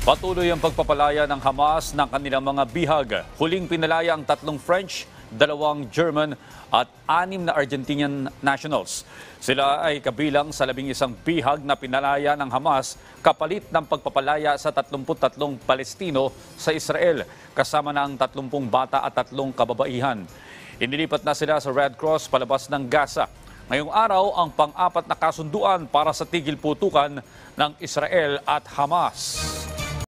Patuloy ang pagpapalaya ng Hamas ng kanilang mga bihag. Huling pinalaya ang tatlong French, dalawang German at anim na Argentinian nationals. Sila ay kabilang sa labing isang bihag na pinalaya ng Hamas kapalit ng pagpapalaya sa 33 Palestino sa Israel kasama na ang 30 bata at tatlong kababaihan. Inilipat na sila sa Red Cross palabas ng Gaza. Ngayong araw ang pang-apat na kasunduan para sa tigil putukan ng Israel at Hamas.